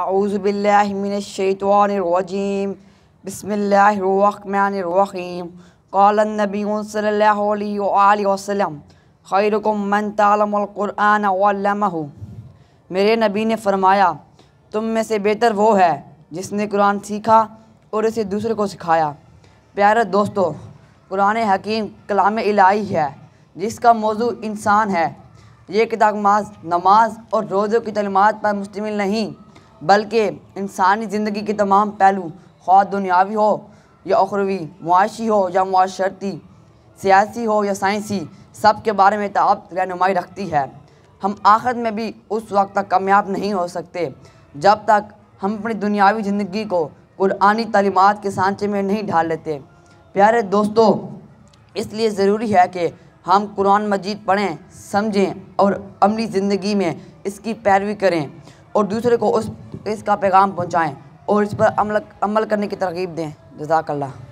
اعوذ باللہ من الشیطان الرجیم بسم اللہ الرحمن الرحیم قال النبی صلی اللہ علیہ وآلہ وسلم خیرکم من تعلم القرآن میرے نبی نے فرمایا تم میں سے بہتر وہ ہے جس نے قرآن سیکھا اور اسے دوسرے کو سکھایا پیارے دوستو قرآن حکیم کلام الہی ہے جس کا موضوع انسان ہے یہ کتاب نماز اور روزوں کی تعلیمات پر مشتمل نہیں बल्कि इंसानी ज़िंदगी के तमाम पहलू ख्वा दुनियावी हो या अखरवी मुआशी हो या माशरती सियासी हो या साइंसी सब के बारे में आप रहनुमाई रखती है हम आखिर में भी उस वक्त तक कामयाब नहीं हो सकते जब तक हम अपनी दुनियावी ज़िंदगी को कुरानी तलीमत के सांचे में नहीं ढाल लेते प्यारे दोस्तों इसलिए ज़रूरी है कि हम कुरान मजीद पढ़ें समझें और अमली ज़िंदगी में इसकी पैरवी करें और दूसरे को उस इसका पैगाम पहुँचाएँ और इस पर अमल अमल करने की तरकीब दें जजाकल्ला